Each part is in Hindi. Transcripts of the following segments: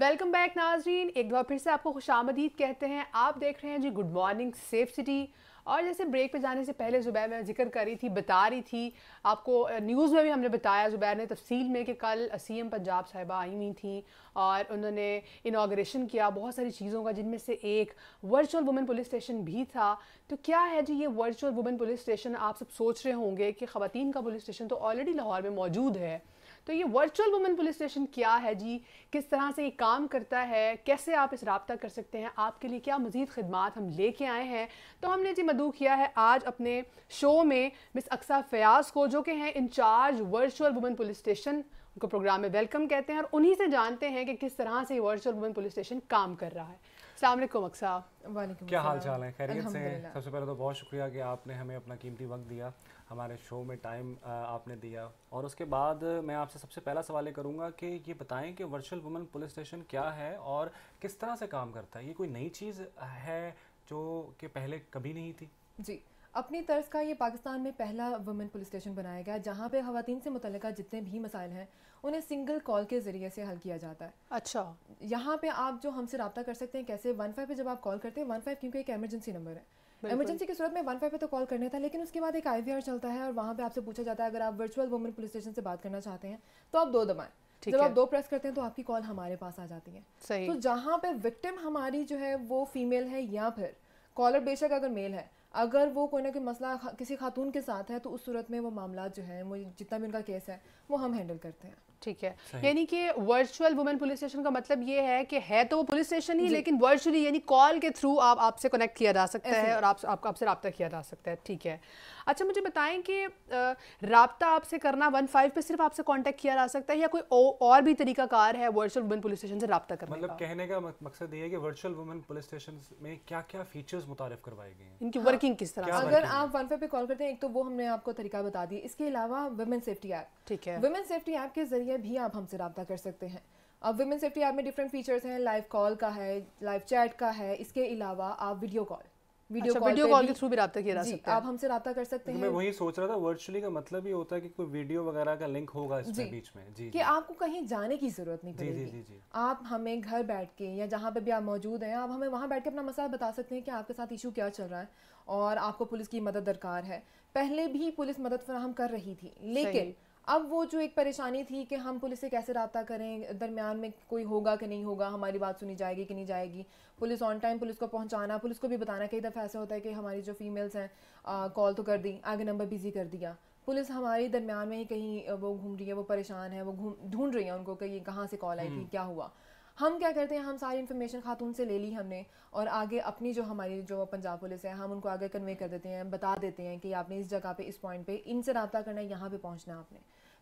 वेलकम बैक नाजरीन एक बार फिर से आपको खुश आमदीद कहते हैं आप देख रहे हैं जी गुड मॉर्निंग सेफ सिटी और जैसे ब्रेक पे जाने से पहले ज़ुबैर मैं जिक्र कर रही थी बता रही थी आपको न्यूज़ में भी हमने बताया ज़ुबैर ने तफसील में कि कल सी एम पंजाब साहिबा आई हुई थी और उन्होंने इनाग्रेशन किया बहुत सारी चीज़ों का जिनमें से एक वर्चुअल वुमेन पुलिस स्टेशन भी था तो क्या है जी ये वर्चुअल वुमेन पुलिस स्टेशन आप सब सोच रहे होंगे कि ख़वान का पुलिस स्टेशन तो ऑलरेडी लाहौर में मौजूद है तो ये वर्चुअल वुमेन पुलिस स्टेशन क्या है जी किस तरह से ये काम करता है कैसे आप इस रबता कर सकते हैं आपके लिए क्या मज़ीद खदमात हम लेके आए हैं तो हमने जी मदू किया है आज अपने शो में मिस अक्सा फयाज को जो कि हैं incharge virtual women police station उनको प्रोग्राम में वेलकम कहते हैं और उन्हीं से जानते हैं कि किस तरह से वर्चुअल वुमेन पुलिस स्टेशन काम कर रहा है क्या हाल चाल है खैरियत से सबसे पहले तो बहुत शुक्रिया कि आपने हमें अपना कीमती वक्त दिया हमारे शो में टाइम आपने दिया और उसके बाद मैं आपसे सबसे पहला सवाल ये करूँगा कि ये बताएं कि वर्चुअल वुमेन पुलिस स्टेशन क्या है और किस तरह से काम करता है ये कोई नई चीज़ है जो कि पहले कभी नहीं थी जी अपनी तर्ज का ये पाकिस्तान में पहला वुमेन पुलिस स्टेशन बनाया गया जहाँ पे खातन से मुतल जितने भी मसाइल हैं उन्हें सिंगल कॉल के ज़रिए से हल किया जाता है अच्छा यहाँ पे आप जो हमसे रबता कर सकते हैं कैसे वन फाइव पर जब आप कॉल करते हैं वन फाइव क्योंकि एक एमरजेंसी नंबर है इमरजेंसी की सूरत में वन फाइव पे तो कॉल करने था लेकिन उसके बाद एक आई चलता है और वहाँ पे आपसे पूछा जाता है अगर आप वर्चुअल वुमन पुलिस स्टेशन से बात करना चाहते हैं तो आप दो दबाएं जब आप दो प्रेस करते हैं तो आपकी कॉल हमारे पास आ जाती है सही तो जहाँ पे विक्टिम हमारी जो है वो फीमेल है या फिर कॉलर बेशक अगर मेल है अगर वो कोई ना कोई मसला किसी खातून के साथ है तो उस सूरत में वो मामला जो है वो जितना भी उनका केस है वो हम हैंडल करते हैं ठीक है यानी कि वर्चुअल वुमेन पुलिस स्टेशन का मतलब ये है कि है तो वो पुलिस स्टेशन ही लेकिन वर्चुअली यानी कॉल के थ्रू आप आपसे कनेक्ट किया जा सकता है और आप आपको आपसे रबता किया जा सकता है ठीक है अच्छा मुझे बताएं कि रबता आपसे करना वन फाइव पर सिर्फ आपसे कॉन्टैक्ट किया जा सकता है या कोई और भी तरीका कार है वर्चुअल वुमेन पुलिस स्टेशन से रबता करना मतलब कहने का मकसद ये है कि वर्चुअल वुमेन पुलिस स्टेशन में क्या क्या फीचर्स मुतारफ करवाए गए हैं इनकी वर्किंग हाँ। किस तरह अगर आप वन फाइव पर कॉल करते हैं एक तो वो हमने आपको तरीका बता दिया इसके अलावा वुमेन सेफ्टी ऐप ठीक है वुमेन सेफ्टी ऐप के जरिए भी आप हमसे रबता कर सकते हैं अब वुमेन सेफ्टी ऐप में डिफरेंट फीचर्स हैं लाइव कॉल का है लाइव चैट का है इसके अलावा आप वीडियो कॉल वीडियो अच्छा, वीडियो कॉल के थ्रू भी रहा किया जा सकता है आप हमसे रहा कर सकते तो हैं मैं वही सोच रहा था वर्चुअली का मतलब ये होता है कि कोई वीडियो वगैरह का लिंक होगा इसमें बीच में जी कि आपको कहीं जाने की जरूरत नहीं पड़ेगी जी, जी, जी, आप हमें घर बैठ के या जहाँ पे भी आप मौजूद हैं आप हमें वहाँ बैठ के अपना मसला बता सकते हैं कि आपके साथ इशू क्या चल रहा है और आपको पुलिस की मदद दरकार है पहले भी पुलिस मदद फराहम कर रही थी लेकिन अब वो जो एक परेशानी थी कि हम पुलिस से कैसे रबता करें दरमियान में कोई होगा कि नहीं होगा हमारी बात सुनी जाएगी कि नहीं जाएगी पुलिस ऑन टाइम पुलिस को पहुंचाना पुलिस को भी बताना कई दफ़ा ऐसा होता है कि हमारी जो फीमेल्स हैं कॉल तो कर दी आगे नंबर बिजी कर दिया पुलिस हमारे दरमियान में ही कहीं वो घूम रही है वो परेशान है वो घूम ढूंढ रही है उनको कहीं कहाँ से कॉल आई थी हम्म। क्या हुआ हम क्या करते हैं हम सारी इन्फॉर्मेशन खातून से ले ली हमने और आगे अपनी जो हमारी जो पंजाब पुलिस है हम उनको आगे कन्वे कर देते हैं बता देते हैं कि आपने इस जगह पे इस पॉइंट पे इनसे रबता करना है यहाँ पे पहुँचना है आपने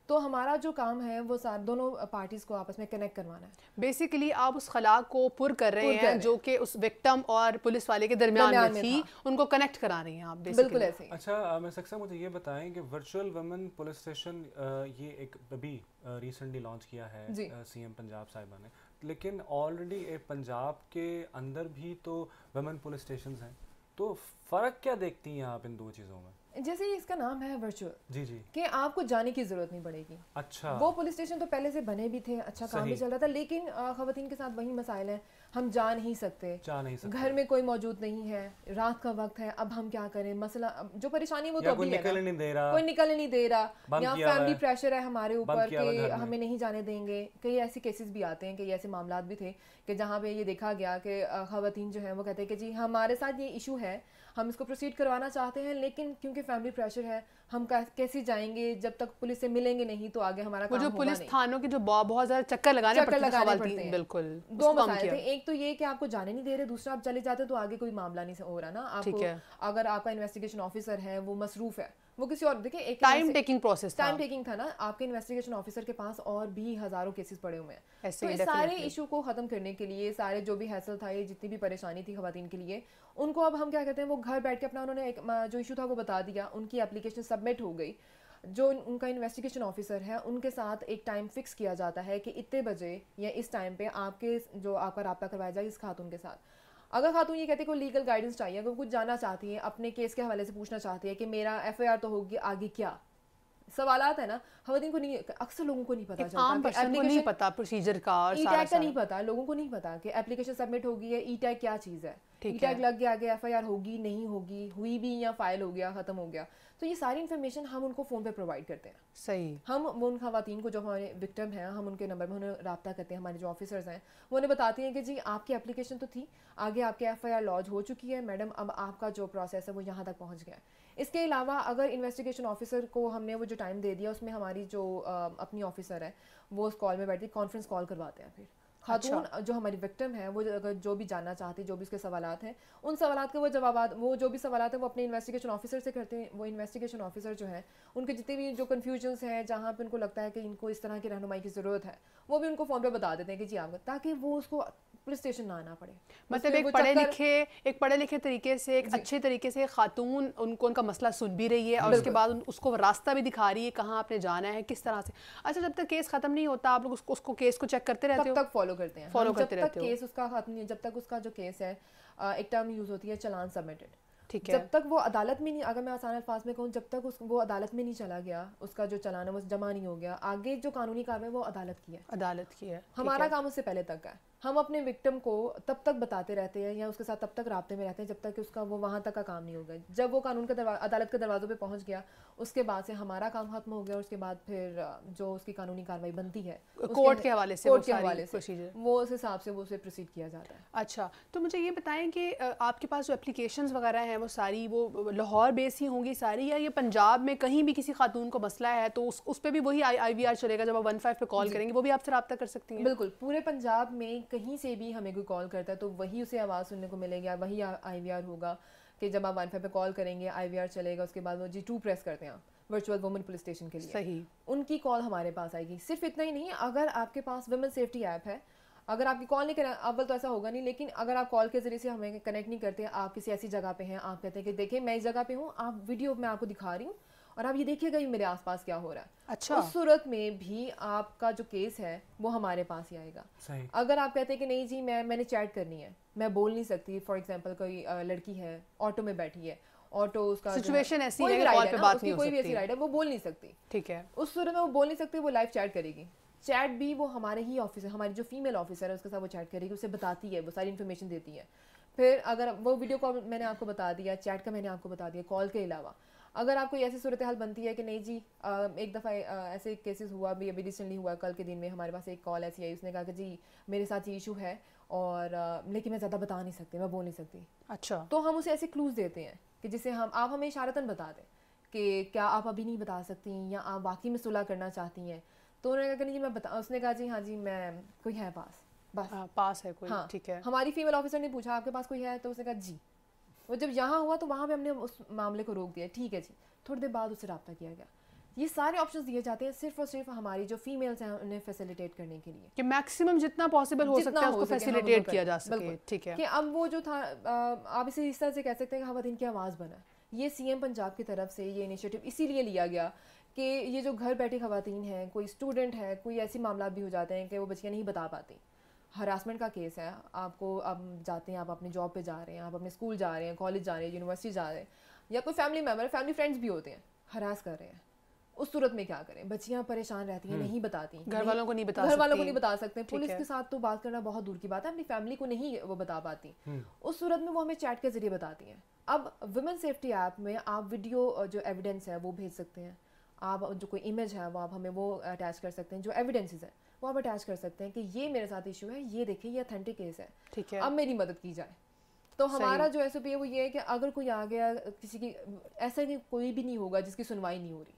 तो हमारा जो काम है वो सार दोनों पार्टीज़ को आपस में कनेक्ट करवाना है बेसिकली आप उस खला को पुर कर रहे पुर हैं जो कि उस विक्टम और पुलिस वाले के दरमियान में थी उनको कनेक्ट करा रही हैं आप बिल्कुल ऐसे अच्छा मैं सक्सा मुझे ये बताएं कि वर्चुअल वमेन पुलिस स्टेशन ये एक अभी रिसेंटली लॉन्च किया है सीएम पंजाब साहिबा ने लेकिन ऑलरेडी पंजाब के अंदर भी तो वेमेन पुलिस स्टेशन हैं तो फ़र्क क्या देखती हैं आप इन दो चीज़ों में जैसे इसका नाम है वर्चुअल जी जी कि आपको जाने की जरूरत नहीं पड़ेगी अच्छा वो पुलिस स्टेशन तो पहले से बने भी थे अच्छा काम भी चल रहा था लेकिन खातन के साथ वही मसाइल हैं हम जा नहीं सकते जा नहीं सकते घर में कोई मौजूद नहीं है रात का वक्त है अब हम क्या करें मसला जो परेशानी वो तो कोई निकल नहीं दे रहा कोई निकल नहीं दे रहा या फैमिली प्रेशर है हमारे ऊपर कि हमें नहीं जाने देंगे कई ऐसे केसेस भी आते हैं कई ऐसे मामला भी थे कि जहाँ पे ये देखा गया कि खातन जो है वो कहते हैं कि जी हमारे साथ ये इशू है हम इसको प्रोसीड करवाना चाहते हैं लेकिन क्योंकि फैमिली प्रेशर है हम कैसे जाएंगे जब तक पुलिस से मिलेंगे नहीं तो आगे हमारा काम जो पुलिस थानों के जो बहुत ज्यादा चक्कर लगाने चक्कर लगाने पड़ते हैं बिल्कुल दो मसाले थे एक तो ये कि आपको जाने नहीं दे रहे दूसरा आप चले जाते तो आगे कोई मामला नहीं हो रहा ना आपको अगर आपका इन्वेस्टिगेशन ऑफिसर है वो मसरूफ है वो किसी और देखिए एक time taking process time taking था ना आपके इन्वेस्टिगेशन ऑफिसर के पास और भी हजारों केसेस पड़े हुए हैं तो इस सारे इशू को खत्म करने के लिए सारे जो भी हैसल था ये जितनी भी परेशानी थी खातन के लिए उनको अब हम क्या कहते हैं वो घर बैठ के अपना उन्होंने एक जो इशू था वो बता दिया उनकी एप्लीकेशन सबमिट हो गई जो उनका इन्वेस्टिगेशन ऑफिसर है उनके साथ एक टाइम फिक्स किया जाता है कि इतने बजे या इस टाइम पे आपके जो आपका रबता करवाया जाए इस खातून के साथ अगर खातून ये कहती है कोई लीगल गाइडेंस चाहिए अगर कुछ जानना चाहती हैं अपने केस के हवाले से पूछना चाहती है कि मेरा एफ तो होगी आगे क्या सवालात है ना खातन को नहीं अक्सर लोगों को नहीं पता चलता आम नहीं पता प्रोसीजर का और ई टैग नहीं पता लोगों को नहीं पता कि एप्लीकेशन सबमिट होगी है ई टैग क्या चीज़ है ई टैग लग गया आगे एफ होगी नहीं होगी हुई भी या फाइल हो गया खत्म हो गया तो ये सारी इन्फॉर्मेशन हम उनको फ़ोन पे प्रोवाइड करते हैं सही हम वो उन खातन को जो हमारे विक्टम हैं हम उनके नंबर में उन्हें रबता करते हैं हमारे जो ऑफिसर्स हैं वो उन्हें बताते हैं कि जी आपकी एप्लीकेशन तो थी आगे आपके एफ आई लॉन्च हो चुकी है मैडम अब आपका जो प्रोसेस है वो यहाँ तक पहुँच गया इसके अलावा अगर इन्वेस्टिगेशन ऑफिसर को हमने वो जो टाइम दे दिया उसमें हमारी जो अपनी ऑफिसर है वो उस कॉल में बैठती कॉन्फ्रेंस कॉल करवाते हैं फिर खातून अच्छा। जो हमारी विक्टिम है वो अगर जो भी जानना चाहती है जो भी उसके सवाल हैं उन सवाल के वो जवाब वो जो भी सवाल है वो अपने इन्वेस्टिगेशन ऑफिसर से करते हैं वो इन्वेस्टिगेशन ऑफिसर जो है उनके जितने भी जो कन्फ्यूजन्स हैं जहाँ पे उनको लगता है कि इनको इस तरह की रहनुमाई की ज़रूरत है वो भी उनको फ़ोन पर बता देते हैं कि जी आप ताकि वो उसको पुलिस स्टेशन ना आना पड़े मतलब एक पढ़े लिखे एक पढ़े लिखे तरीके से एक अच्छे तरीके से खातून उनको उनका मसला सुन भी रही है और उसके बाद उसको रास्ता भी दिखा रही है कहाँ आपने जाना है किस तरह से अच्छा जब तक केस खत्म नहीं होता आप लोग उसको, उसको केस को चेक करते रहते हो तक फॉलो करते हैं फॉलो करते रहते केस उसका खत्म नहीं जब तक उसका जो केस है एक टर्म यूज होती है चलान सबमिटेड ठीक है जब तक वो अदालत में नहीं अगर मैं आसान अल्फाज में कहूँ जब तक उस वो अदालत में नहीं चला गया उसका जो चलान है वो जमा नहीं हो गया आगे जो कानूनी कार्रवाई वो अदालत की है अदालत की है हमारा काम उससे पहले तक है हम अपने विक्टिम को तब तक बताते रहते हैं या उसके साथ तब तक रबते में रहते हैं जब तक कि उसका वो वहाँ तक का काम नहीं हो गया जब वो कानून के दरवा अदालत के दरवाज़ों पे पहुँच गया उसके बाद से हमारा काम खत्म हो गया और उसके बाद फिर जो उसकी कानूनी कार्रवाई बनती है कोर्ट के हवाले से कोर्ट के हवाले से प्रोसीजर वो उस हिसाब से वो उसे प्रोसीड किया जाता है अच्छा तो मुझे ये बताएं कि आपके पास जो एप्लीकेशन वगैरह हैं वो सारी वो लाहौर बेस ही होंगी सारी या ये पंजाब में कहीं भी किसी खातून को मसला है तो उस पर भी वही आई चलेगा जब आप वन पे कॉल करेंगे वो भी आपसे रबा कर सकती हैं बिल्कुल पूरे पंजाब में कहीं से भी हमें कोई कॉल करता है तो वही उसे आवाज़ सुनने को मिलेगी वही आई होगा कि जब आप वाईफाई पे कॉल करेंगे आई चलेगा उसके बाद वो जी टू प्रेस करते हैं आप वर्चुअल वुमन पुलिस स्टेशन के लिए सही उनकी कॉल हमारे पास आएगी सिर्फ इतना ही नहीं अगर आपके पास वुमेन सेफ्टी ऐप है अगर आपकी कॉल नहीं करें अव्वल तो ऐसा होगा नहीं लेकिन अगर आप कॉल के जरिए से हमें कनेक्ट नहीं करते आप किसी ऐसी जगह पे हैं आप कहते हैं कि देखें मैं इस जगह पे हूँ आप वीडियो में आपको दिखा रही हूँ और आप ये देखिएगा ये मेरे आसपास क्या हो रहा है अच्छा उस सूरत में भी आपका जो केस है वो हमारे पास ही आएगा सही अगर आप कहते हैं कि नहीं जी मैं मैंने चैट करनी है मैं बोल नहीं सकती फॉर एग्जाम्पल कोई लड़की है ऑटो में बैठी है ऑटो उसका सिचुएशन ऐसी है कोई भी ऐसी राइड है वो बोल नहीं सकती ठीक है उस सूरत में वो बोल नहीं सकती वो लाइव चैट करेगी चैट भी वो हमारे ही ऑफिसर हमारी जो फीमेल ऑफिसर है उसके साथ वो चैट करेगी उसे बताती है वो सारी इन्फॉर्मेशन देती है फिर अगर वो वीडियो कॉल मैंने आपको बता दिया चैट का मैंने आपको बता दिया कॉल के अलावा अगर आपको ऐसी सूरत हाल बनती है कि नहीं जी एक दफ़ा ऐसे केसेस हुआ भी अभी रिसेंटली हुआ कल के दिन में हमारे पास एक कॉल ऐसी आई उसने कहा कि जी मेरे साथ ये इशू है और लेकिन मैं ज़्यादा बता नहीं सकती मैं बोल नहीं सकती अच्छा तो हम उसे ऐसे क्लूज़ देते हैं कि जिसे हम आप हमें इशारतन बता दें कि क्या आप अभी नहीं बता सकती या आप वाकई में सुलह करना चाहती हैं तो उन्होंने कहा कि नहीं जी मैं बता उसने कहा जी हाँ जी मैं कोई है पास बस आ, हाँ, पास है कोई हाँ, ठीक है हमारी फीमेल ऑफिसर ने पूछा आपके पास कोई है तो उसने कहा जी और जब यहाँ हुआ तो वहाँ पे हमने उस मामले को रोक दिया ठीक है जी थोड़ी देर बाद उसे रबता किया गया ये सारे ऑप्शन दिए जाते हैं सिर्फ और सिर्फ हमारी जो फीमेल्स हैं उन्हें फैसिलिटेट करने के लिए कि मैक्सिमम जितना पॉसिबल हो सकता है उसको फैसिलिटेट किया जा सके ठीक है कि अब वो जो था आप इसे इस तरह से कह सकते हैं कि हवादिन हाँ, की आवाज़ बना ये सी पंजाब की तरफ से ये इनिशिएटिव इसीलिए लिया गया कि ये जो घर बैठी खातन हैं कोई स्टूडेंट है कोई ऐसी मामला भी हो जाते हैं कि वो बच्चियाँ नहीं बता पाती हरासमेंट का केस है आपको आप जाते हैं आप अपने जॉब पे जा रहे हैं आप अपने स्कूल जा रहे हैं कॉलेज जा रहे हैं यूनिवर्सिटी जा रहे हैं या कोई फैमिली मेम्बर फैमिली फ्रेंड्स भी होते हैं हरास कर रहे हैं उस सूरत में क्या करें बच्चियां परेशान रहती हैं हम्म। नहीं बताती घर वालों को नहीं बता घर वालों को नहीं बता सकते पुलिस के साथ तो बात करना बहुत दूर की बात है अपनी फैमिली को नहीं वो बता पाती हम्म। उस सूरत में वो हमें चैट के जरिए बताती हैं अब वुमेन सेफ्टी ऐप में आप वीडियो जो एविडेंस है वो भेज सकते हैं आप जो कोई इमेज है वो आप हमें वो अटैच कर सकते हैं जो एविडेंसेस है वो आप अटैच कर सकते हैं कि ये मेरे साथ इशू है ये देखिए ये अथेंटिक केस है ठीक है अब मेरी मदद की जाए तो हमारा जो एस है वो ये है कि अगर कोई आ गया किसी की ऐसा नहीं कोई भी नहीं होगा जिसकी सुनवाई नहीं हो रही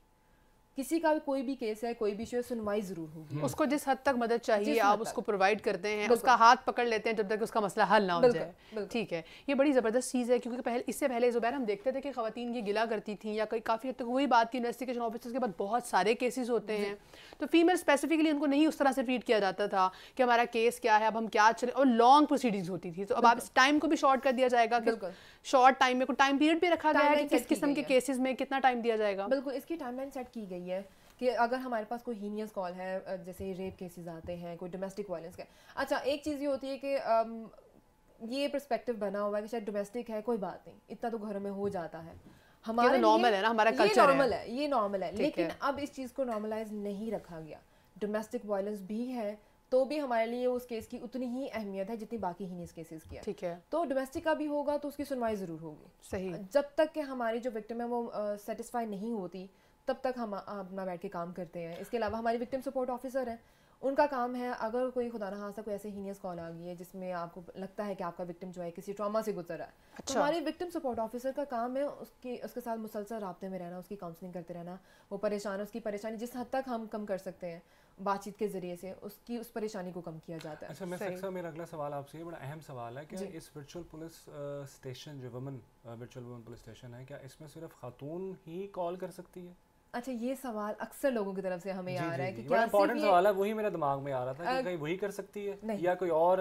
किसी का भी कोई भी केस है कोई भी सुनवाई जरूर होगी हम्म। उसको जिस हद तक मदद चाहिए आप उसको प्रोवाइड करते हैं उसका हाथ पकड़ लेते हैं जब तक उसका मसला हल ना हो जाए ठीक है ये बड़ी ज़बरदस्त चीज़ है क्योंकि पहले इससे पहले जुबैर हम देखते थे कि खातन ये गिला करती थी या काफ़ी हद तक वही बात की इन्वेस्टिगेशन ऑफिसर्स के बाद बहुत सारे केसेस होते हैं तो फीमेल स्पेसिफिकली उनको नहीं उस तरह से ट्रीट किया जाता था कि हमारा केस क्या है अब हम क्या चले और लॉन्ग प्रोसीडिंग होती थी तो अब आप इस टाइम को भी शॉर्ट कर दिया जाएगा शॉर्ट टाइम में टाइम पीरियड भी रखा गया है किस किस्म के केसेस में कितना टाइम दिया जाएगा बिल्कुल इसकी टाइम सेट की गई रही है कि अगर हमारे पास कोई हीनियस कॉल है जैसे रेप केसेस आते हैं कोई डोमेस्टिक वायलेंस का अच्छा एक चीज़ ये होती है कि अम, ये पर्सपेक्टिव बना हुआ है कि शायद डोमेस्टिक है कोई बात नहीं इतना तो घरों में हो जाता है हमारा नॉर्मल तो है ना हमारा कल्चर नॉर्मल है ये नॉर्मल है लेकिन है। अब इस चीज़ को नॉर्मलाइज नहीं रखा गया डोमेस्टिक वायलेंस भी है तो भी हमारे लिए उस केस की उतनी ही अहमियत है जितनी बाकी हीनियस केसेस की है ठीक है तो डोमेस्टिक का भी होगा तो उसकी सुनवाई जरूर होगी सही जब तक कि हमारी जो विक्टिम है वो सेटिस्फाई नहीं होती तब तक हम अपना बैठ के काम करते हैं इसके अलावा हमारी विक्टिम सपोर्ट ऑफिसर हैं उनका काम है अगर कोई खुदा ना खासा कोई ऐसे हीनियस कॉल आ गई है जिसमें आपको लगता है कि आपका विक्टिम जो है किसी ट्रॉमा से गुजर रहा है तो अच्छा। तो हमारे विक्टिम सपोर्ट ऑफिसर का काम है उसकी उसके साथ मुसलसल रबते में रहना उसकी काउंसलिंग करते रहना वो परेशान उसकी परेशानी जिस हद तक हम कम कर सकते हैं बातचीत के जरिए से उसकी उस परेशानी को कम किया जाता है अच्छा मैं सकसा मेरा अगला सवाल आपसे ये बड़ा अहम सवाल है कि इस वर्चुअल पुलिस स्टेशन जो women virtual women police station है क्या इसमें सिर्फ खातून ही कॉल कर सकती है अच्छा ये सवाल अक्सर लोगों की तरफ से हमें जी, आ रहा है कि क्या इंपॉर्टेंट सवाल है वही मेरे दिमाग में आ रहा था कि कहीं वही कर सकती है या कोई और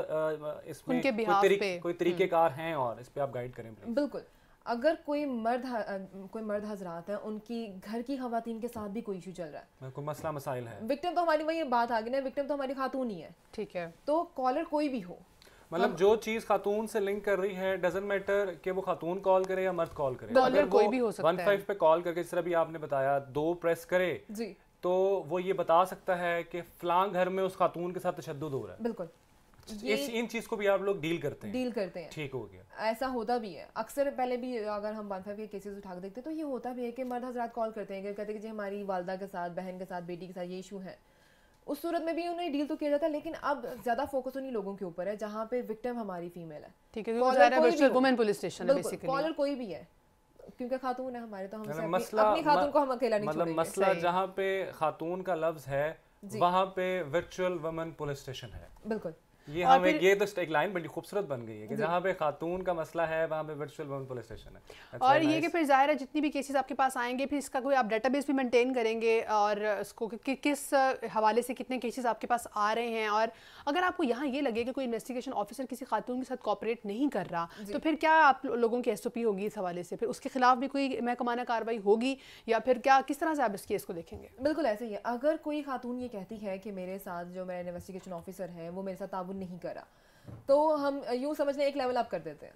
इसमें कोई, तरीक, कोई हम्म। तरीकेकार हैं और इस पे आप गाइड करें बिल्कुल अगर कोई मर्द कोई मर्द हजरात है उनकी घर की खातन के साथ भी कोई इशू चल रहा है हाँ, कोई मसला मसाइल है विक्टिम तो हमारी वही बात आ गई ना विक्टिम तो हमारी खातून ही है ठीक है तो कॉलर कोई भी हो मतलब जो चीज खातून से लिंक कर रही है डजेंट मैटर कि वो खातून कॉल करे या मर्द कॉल करे तो अगर कोई भी हो सकता वन फाइव पे कॉल करके जिस भी आपने बताया दो प्रेस करे जी तो वो ये बता सकता है कि फलां घर में उस खातून के साथ तशद हो रहा है बिल्कुल अच्छा, इस इन चीज को भी आप लोग डील करते हैं डील करते हैं ठीक हो गया ऐसा होता भी है अक्सर पहले भी अगर हम वन फाइव के केसेस उठा के देखते हैं तो ये होता भी है कि मर्द हजरात कॉल करते हैं कहते हैं कि जी हमारी वालदा के साथ बहन के साथ बेटी के साथ ये इशू है उस सूरत में भी उन्हें डील तो किया जाता है लेकिन अब ज्यादा फोकस उन्हीं लोगों के ऊपर है जहाँ पे विक्टिम हमारी फीमेल है ठीक है पुलिस स्टेशन कॉलर कोई भी है क्योंकि खातून है हमारे तो हम मसला अपनी खातून को हम अकेला नहीं मतलब मसला जहाँ पे खातून का लफ्ज है वहाँ पे वर्चुअल वुमेन पुलिस स्टेशन है बिल्कुल ये हाँ फिर... ये तो एक लाइन बड़ी खूबसूरत बन गई है कि जहाँ पे खातून का मसला है वहाँ पे वर्चुअल वुमेन पुलिस स्टेशन है अच्छा, और ये कि फिर जाहिर है जितनी भी केसेस आपके पास आएंगे फिर इसका कोई आप डेटाबेस भी मेंटेन करेंगे और उसको कि, कि, किस हवाले से कितने केसेस आपके पास आ रहे हैं और अगर आपको यहाँ ये लगे कि कोई इन्वेस्टिगेशन ऑफिसर किसी खातून के साथ कॉपरेट नहीं कर रहा तो फिर क्या आप लोगों की एस होगी इस हवाले से फिर उसके खिलाफ भी कोई महकमाना कार्रवाई होगी या फिर क्या किस तरह से आप इस केस को देखेंगे बिल्कुल ऐसे ही अगर कोई खातून ये कहती है कि मेरे साथ जो मेरा इन्वेस्टिगेशन ऑफिसर है वो मेरे साथ ताबुन नहीं करा तो हम यूँ समझ लें एक लेवल अप कर देते हैं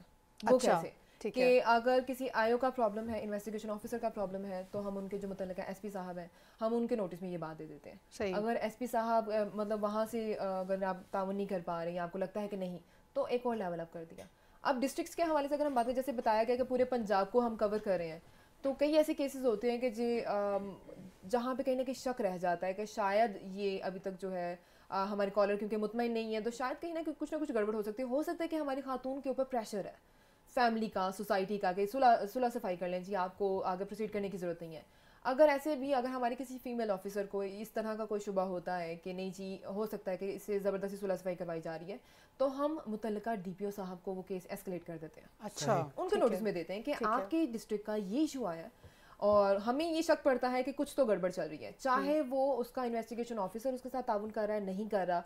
वो अच्छा, कैसे कि अगर किसी आयो का प्रॉब्लम है इन्वेस्टिगेशन ऑफिसर का प्रॉब्लम है तो हम उनके जो मतलब एस पी साहब हैं हम उनके नोटिस में ये बात दे देते हैं अगर एस पी साहब मतलब वहाँ से अगर आप तावन नहीं कर पा रहे हैं आपको लगता है कि नहीं तो एक और लेवल अप कर दिया अब डिस्ट्रिक्ट्स के हवाले से अगर हम बात करें जैसे बताया गया कि पूरे पंजाब को हम कवर कर रहे हैं तो कई ऐसे केसेस होते हैं कि जी जहाँ पे कहीं ना कहीं शक रह जाता है कि शायद ये अभी तक जो है आ, हमारे कॉलर क्योंकि मुतमिन नहीं है तो शायद कहीं ना कहीं कुछ ना कुछ गड़बड़ हो सकती है हो सकता है कि हमारी खातून के ऊपर प्रेशर है फैमिली का सोसाइटी का कि सुलह सुलह सफाई कर लें जी आपको आगे प्रोसीड करने की ज़रूरत नहीं है अगर ऐसे भी अगर हमारे किसी फीमेल ऑफिसर को इस तरह का कोई शुबा होता है कि नहीं जी हो सकता है कि इससे ज़बरदस्ती सुलह सफाई करवाई जा रही है तो हम मुतलका डी साहब को वो केस एस्केलेट कर देते हैं अच्छा उनके नोटिस में देते हैं कि आपके डिस्ट्रिक्ट का ये इशू आया है और हमें ये शक पड़ता है कि कुछ तो गड़बड़ चल रही है चाहे हम्म। वो उसका इन्वेस्टिगेशन ऑफिसर उसके साथ ताउन कर रहा है नहीं कर रहा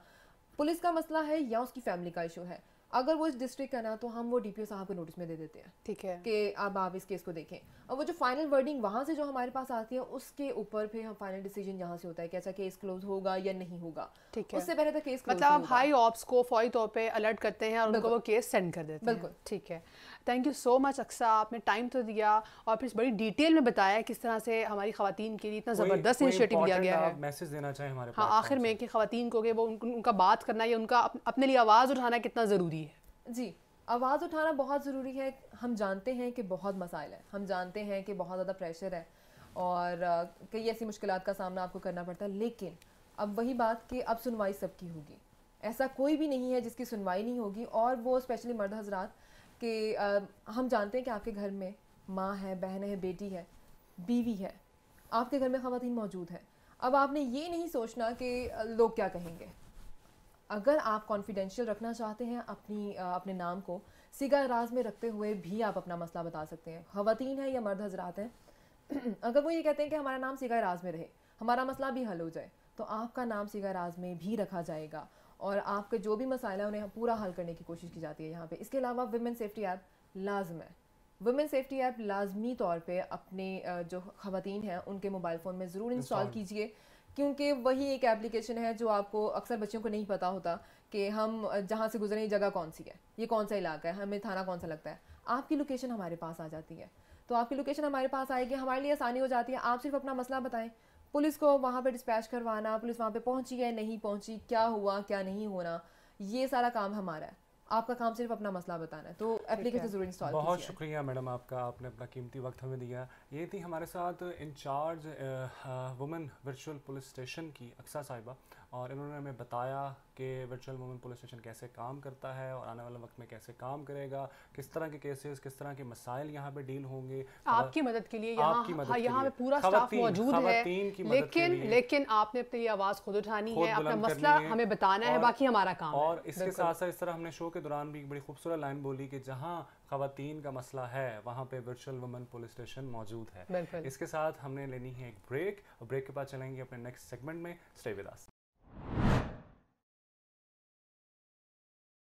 पुलिस का मसला है या उसकी फैमिली का इशू है अगर वो इस डिस्ट्रिक्ट का ना तो हम वो डीपीओ साहब को नोटिस में दे देते हैं ठीक है कि अब आप इस केस को देखें और वो जो फाइनल वर्डिंग वहाँ से जो हमारे पास आती है उसके ऊपर फिर हम फाइनल डिसीजन यहाँ से होता है कि ऐसा केस क्लोज होगा या नहीं होगा ठीक है उससे पहले तो केस मतलब हाई ऑप्स को फौरी तौर पर अलर्ट करते हैं और उनको वो केस सेंड कर देते हैं बिल्कुल ठीक है thank you so much Aqsa आपने टाइम तो दिया और फिर बड़ी डिटेल में बताया किस तरह से हमारी खातन के लिए इतना ज़बरदस्त इनिशिएटिव लिया गया है मैसेज देना चाहिए हमारे हाँ आखिर में कि खातन को कि वो उन, उनका बात करना या उनका अपने लिए आवाज़ उठाना कितना ज़रूरी है जी आवाज़ उठाना बहुत ज़रूरी है हम जानते हैं कि बहुत मसाइल है हम जानते हैं कि बहुत ज़्यादा प्रेशर है और कई ऐसी मुश्किल का सामना आपको करना पड़ता है लेकिन अब वही बात कि अब सुनवाई सबकी होगी ऐसा कोई भी नहीं है जिसकी सुनवाई नहीं होगी और वो स्पेशली मर्द हजरात कि हम जानते हैं कि आपके घर में माँ है बहन है बेटी है बीवी है आपके घर में खातन मौजूद है अब आपने ये नहीं सोचना कि लोग क्या कहेंगे अगर आप कॉन्फिडेंशियल रखना चाहते हैं अपनी अपने नाम को सीगा राज में रखते हुए भी आप अपना मसला बता सकते हैं खातन है या मर्द हजरात हैं अगर वो ये कहते हैं कि हमारा नाम सीगा राज में रहे हमारा मसला भी हल हो जाए तो आपका नाम सीगा राज में भी रखा जाएगा और आपके जो भी मसाइल है उन्हें पूरा हल करने की कोशिश की जाती है यहाँ पर इसके अलावा वुमेन सेफ्टी ऐप लाजम है वुमेन सेफ्टी ऐप लाजमी तौर पे अपने जो खातन हैं उनके मोबाइल फ़ोन में ज़रूर इंस्टॉल कीजिए क्योंकि वही एक एप्लीकेशन है जो आपको अक्सर बच्चों को नहीं पता होता कि हम जहाँ से गुजरें जगह कौन सी है ये कौन सा इलाका है हमें थाना कौन सा लगता है आपकी लोकेशन हमारे पास आ जाती है तो आपकी लोकेशन हमारे पास आएगी हमारे लिए आसानी हो जाती है आप सिर्फ अपना मसला बताएं पुलिस को वहाँ पे डिस्पैच करवाना पुलिस वहाँ पे पहुँची है नहीं पहुँची क्या हुआ क्या नहीं होना ये सारा काम हमारा है आपका काम सिर्फ अपना मसला बताना है तो एप्लीकेशन जरूर इंस्टॉल बहुत शुक्रिया मैडम आपका आपने अपना कीमती वक्त हमें दिया ये थी हमारे साथ incharge women virtual police station की अक्सा साहिबा और इन्होंने हमें बताया कि वर्चुअल वूमेन पुलिस स्टेशन कैसे काम करता है और आने वाले वक्त में कैसे काम करेगा किस तरह के केसेस किस तरह के मसाइल यहाँ पे डील होंगे आपकी मदद के लिए आपकी मदद हाँ, यहाँ पे पूरा स्टाफ मौजूद है लेकिन लेकिन आपने अपनी आवाज़ खुद उठानी है अपना मसला हमें बताना है बाकी हमारा काम और इसके साथ साथ इस तरह हमने शो के दौरान भी एक बड़ी खूबसूरत लाइन बोली कि जहाँ खातन का मसला है वहाँ पे वर्चुअल वुमेन पुलिस स्टेशन मौजूद है इसके साथ हमने लेनी है एक ब्रेक और ब्रेक के बाद चलेंगे अपने नेक्स्ट सेगमेंट में स्टे विद अस